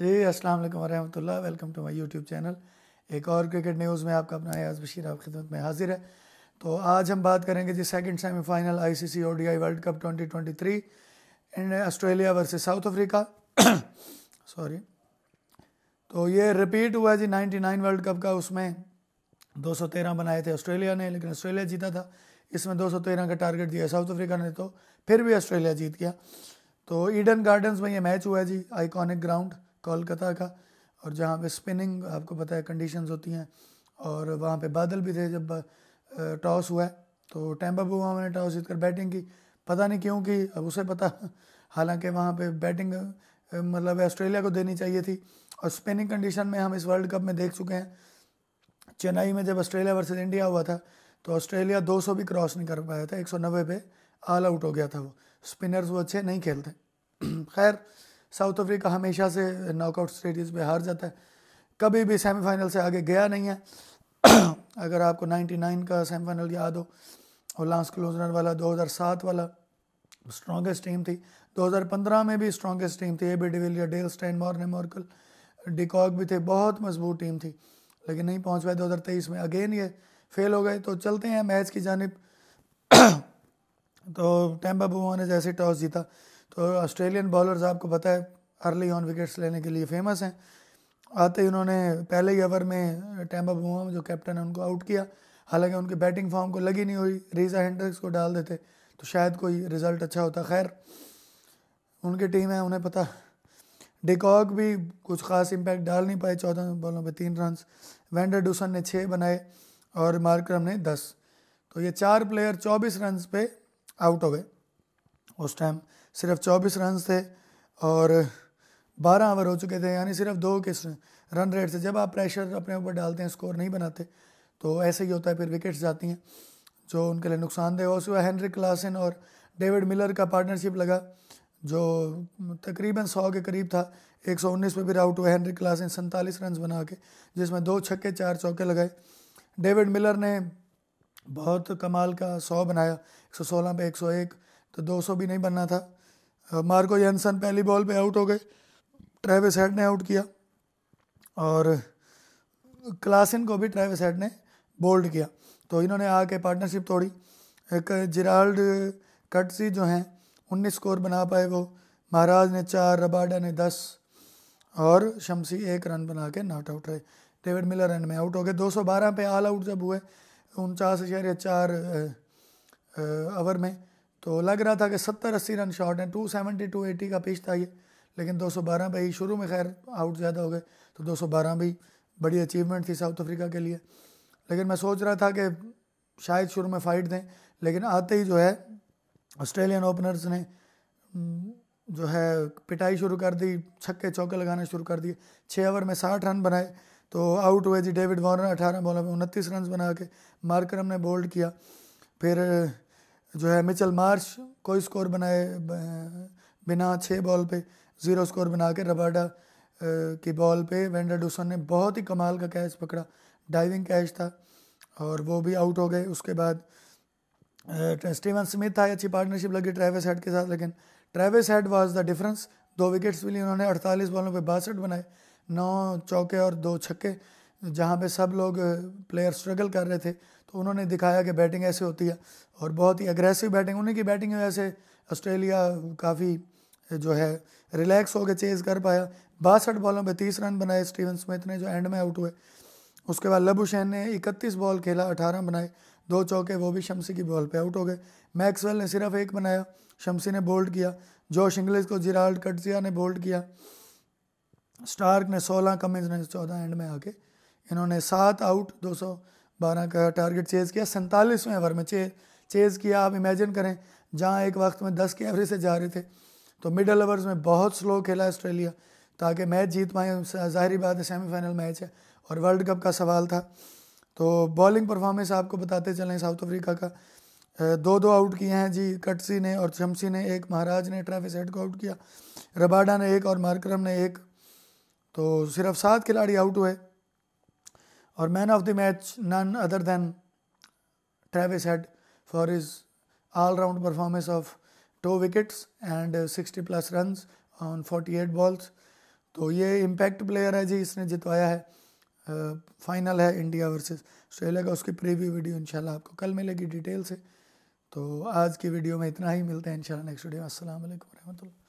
जी अस्सलाम वालेकुम वरहमतुल्लाह welcome to my YouTube channel एक और क्रिकेट न्यूज़ में आपका अपना अयाज बशीर आप खिदमत में हाजिर है तो आज हम बात करेंगे जी second semifinal ICC ODI World Cup 2023 in Australia versus South Africa sorry तो ये रिपीट हुआ जी नाइन वर्ल्ड कप का उसमें तेरह बनाए थे ऑस्ट्रेलिया ने लेकिन ऑस्ट्रेलिया जीता था इसमें तेरह का टारगेट दिया साउथ अफ्रीका ने तो फिर भी ऑस्ट्रेलिया जीत गया तो ईडन गार्डन्स में ये मैच हुआ है जी आइकॉनिक ग्राउंड कोलकाता का और जहाँ पे स्पिनिंग आपको पता है कंडीशंस होती हैं और वहाँ पे बादल भी थे जब टॉस हुआ है तो टैम्पा पे वहाँ मैंने टॉस जीतकर बैटिंग की पता नहीं क्यों अब उसे पता हालांकि वहाँ पे बैटिंग मतलब ऑस्ट्रेलिया को देनी चाहिए थी और स्पिनिंग कंडीशन में हम इस वर्ल्ड कप में देख चुके हैं चेन्नई में जब ऑस्ट्रेलिया वर्सेज इंडिया हुआ था तो ऑस्ट्रेलिया 200 भी क्रॉस नहीं कर पाया था 190 पे ऑल आउट हो गया था वो स्पिनर्स वो अच्छे नहीं खेलते खैर साउथ अफ्रीका हमेशा से नॉकआउट स्टेजेस में हार जाता है कभी भी सेमीफाइनल से आगे गया नहीं है अगर आपको 99 का सेमीफाइनल याद हो और लास्ट क्लोजनर वाला 2007 वाला स्ट्रॉगेस्ट टीम थी 2015 में भी स्ट्रॉगेस्ट टीम थी A B de Villiers Dale Steyn Morne Morkel de Kock भी थे बहुत मजबूत टीम थी लेकिन नहीं पहुंच पाए 2023 में अगेन ये फेल हो गए तो चलते हैं मैच की जानब तो टेम्पा बुआ ने जैसे टॉस जीता तो ऑस्ट्रेलियन बॉलर्स आपको पता है अर्ली ऑन विकेट्स लेने के लिए फेमस हैं आते ही उन्होंने पहले ही ओवर में टैम्बा बुमा जो कैप्टन है उनको आउट किया हालांकि उनकी बैटिंग फॉर्म को लगी नहीं हुई रीजा हेंड्रिक्स को डाल देते तो शायद कोई रिज़ल्ट अच्छा होता खैर उनकी टीम है उन्हें पता डिकॉक भी कुछ खास इम्पैक्ट डाल नहीं पाए चौदह बॉलों पर तीन रन वेंडर डूसन ने छः बनाए और मार्क्रम ने दस तो ये चार प्लेयर चौबीस रन पे आउट हो गए उस टाइम सिर्फ चौबीस रन थे और बारह ओवर हो चुके थे यानी सिर्फ दो के रन रेट से जब आप प्रेशर अपने ऊपर डालते हैं स्कोर नहीं बनाते तो ऐसे ही होता है फिर विकेट्स जाती हैं जो उनके लिए नुकसानदेह हो सुबह हैंनरिक क्लासन और डेविड मिलर का पार्टनरशिप लगा जो तकरीबन सौ के करीब था एक सौ उन्नीस पे फिर आउट हुए हैंनरिक क्लासन सैंतालीस रन बना के जिसमें दो छक्के चार चौके लगाए डेविड मिलर ने बहुत कमाल का सौ बनाया एक सौ सोलह पे एक तो दो सौ भी नहीं बनना था मार्को जेनसन पहली बॉल पे आउट हो गए ट्रेविस हेड ने आउट किया और क्लासिन को भी ट्रेविस हेड ने बोल्ड किया तो इन्होंने आके पार्टनरशिप तोड़ी एक जिराल्ड कटसी जो हैं उन्नीस स्कोर बना पाए वो महाराज ने चार रबाडा ने दस और शमसी एक रन बना के नॉट आउट रहे डेविड मिलर रन में आउट हो गए 212 पे ऑल आउट जब हुए उनचास चार ओवर में तो लग रहा था कि सत्तर अस्सी रन शॉर्ट हैं टू सेवेंटी टू एटी का पिच था ये लेकिन दो सौ बारह पर ही शुरू में खैर आउट ज़्यादा हो गए तो दो सौ बारह भी बड़ी अचीवमेंट थी साउथ अफ्रीका के लिए लेकिन मैं सोच रहा था कि शायद शुरू में फाइट दें लेकिन आते ही जो है ऑस्ट्रेलियन ओपनर्स ने हम्म, जो है पिटाई शुरू कर दी छक्के चौके लगाने शुरू कर दिए छः ओवर में साठ रन बनाए तो आउट हुए जी डेविड वॉर्नर अठारह बॉलों में उनतीस रन बना के मार्करम ने बोल्ड किया फिर जो है मिचल मार्श कोई स्कोर बनाए बिना छः बॉल पे ज़ीरो स्कोर बना के रबाडा की बॉल पे वेंडर डूसन ने बहुत ही कमाल का कैच पकड़ा डाइविंग कैच था और वो भी आउट हो गए उसके बाद स्टीवन स्मिथ था अच्छी पार्टनरशिप लगी ट्रेविस हेड के साथ लेकिन Travis Head was the difference दो विकेट्स भी लिए उन्होंने 48 बॉलों पे बासठ बनाए नौ चौके और दो छक्के जहाँ पे सब लोग प्लेयर स्ट्रगल कर रहे थे तो उन्होंने दिखाया कि बैटिंग ऐसे होती है और बहुत ही अग्रेसिव बैटिंग उन्हीं की बैटिंग वजह से ऑस्ट्रेलिया काफ़ी जो है रिलैक्स होकर चेज़ कर पाया बासठ बॉलों पर तीस रन बनाए स्टीवन स्मिथ ने जो एंड में आउट हुए उसके बाद लबू ने इकतीस बॉल खेला अठारह बनाए दो चौके वो भी शमसी की बॉल पे आउट हो गए मैक्सवेल ने सिर्फ एक बनाया शमसी ने बोल्ड किया जोश इंग्लिस को जिराल्ड कटजिया ने बोल्ड किया स्टार्क ने सोलह कमिंस ने चौदह एंड में आके इन्होंने सात आउट बारह का टारगेट चेज़ किया सैंतालीसवें ओवर में चे चेज़ किया आप इमेजिन करें जहाँ एक वक्त में दस के एवरेज से जा रहे थे तो मिडल ओवर्स में बहुत स्लो खेला ऑस्ट्रेलिया ताकि मैच जीत पाए ज़ाहरी बात है सेमीफाइनल मैच है और वर्ल्ड कप का सवाल था तो बॉलिंग परफॉर्मेंस आपको बताते चलें साउथ अफ्रीका का दो दो आउट किए हैं जी कटसी ने और शमसी ने एक महाराज ने ट्रैफिस हेड को आउट किया रबाडा ने एक और मार्करम ने एक तो सिर्फ सात खिलाड़ी आउट हुए और of the match none other other Travis Head for is his round performance of two wickets and sixty plus run on forty eight balls तो ये इम्पैक्ट प्लेयर है जी इसने जितवाया है फाइनल uh, है इंडिया वर्सेस ऑस्ट्रेलिया का उसकी प्रीव्यू वीडियो इंशाल्लाह आपको कल मिलेगी डिटेल से तो आज की वीडियो में इतना ही मिलते हैं इंशाल्लाह नेक्स्ट वीडियो में असल वरहमल